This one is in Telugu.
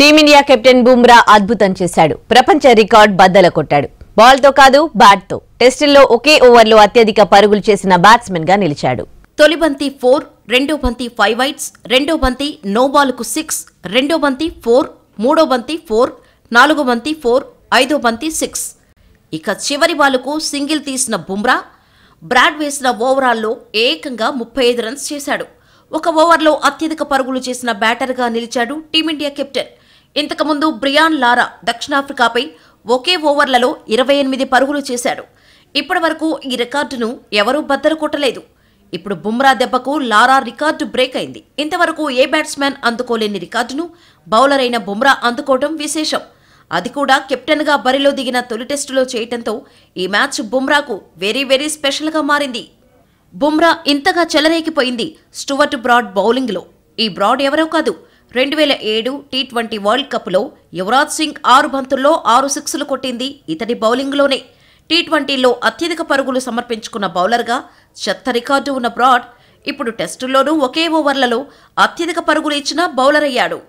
టీమిండియా కెప్టెన్ బుమ్రా అద్భుతం చేశాడు ప్రపంచ రికార్డ్ బద్దల కొట్టాడు బాల్తో కాదు బ్యాట్తో టెస్టుల్లో ఒకే ఓవర్లో అత్యధిక పరుగులు చేసిన బ్యాట్స్మెన్గా నిలిచాడు తొలి బంతి ఫోర్ రెండో బంతి ఫైవ్ వైట్స్ రెండో బంతి నో బాల్కు సిక్స్ రెండో బంతి ఫోర్ మూడో బంతి ఫోర్ నాలుగో బంతి ఫోర్ ఐదో బంతి సిక్స్ ఇక చివరి బాలుకు సింగిల్ తీసిన బుమ్రా బ్రాడ్ వేసిన ఓవరాల్లో ఏకంగా ముప్పై ఐదు రన్స్ చేశాడు ఒక ఓవర్లో అత్యధిక పరుగులు చేసిన బ్యాటర్గా నిలిచాడు టీమిండియా కెప్టెన్ ఇంతకుముందు బ్రియాన్ లారా దక్షిణాఫ్రికాపై ఒకే ఓవర్లలో ఇరవై ఎనిమిది పరుగులు చేశాడు ఇప్పటి వరకు ఈ రికార్డును ఎవరూ బద్దలు కొట్టలేదు ఇప్పుడు బుమ్రా దెబ్బకు లారా రికార్డు బ్రేక్ అయింది ఇంతవరకు ఏ బ్యాట్స్మెన్ అందుకోలేని రికార్డును బౌలర్ అయిన బుమ్రా అందుకోవడం విశేషం అది కూడా కెప్టెన్గా బరిలో దిగిన తొలి టెస్టులో చేయటంతో ఈ మ్యాచ్ బుమ్రాకు వెరీ వెరీ స్పెషల్గా మారింది బుమ్రా ఇంతగా చెలరేగిపోయింది స్టువర్ట్ బ్రాడ్ బౌలింగ్లో ఈ బ్రాడ్ ఎవరో కాదు రెండు వేల ఏడు టీ ట్వంటీ వరల్డ్ కప్లో యువరాజ్ సింగ్ ఆరు బంతుల్లో ఆరు సిక్స్లు కొట్టింది ఇతడి బౌలింగ్లోనే టీ ట్వంటీలో అత్యధిక పరుగులు సమర్పించుకున్న బౌలర్గా చెత్త రికార్డు ఉన్న బ్రాడ్ ఇప్పుడు టెస్టుల్లోనూ ఒకే ఓవర్లలో అత్యధిక పరుగులు ఇచ్చిన బౌలర్ అయ్యాడు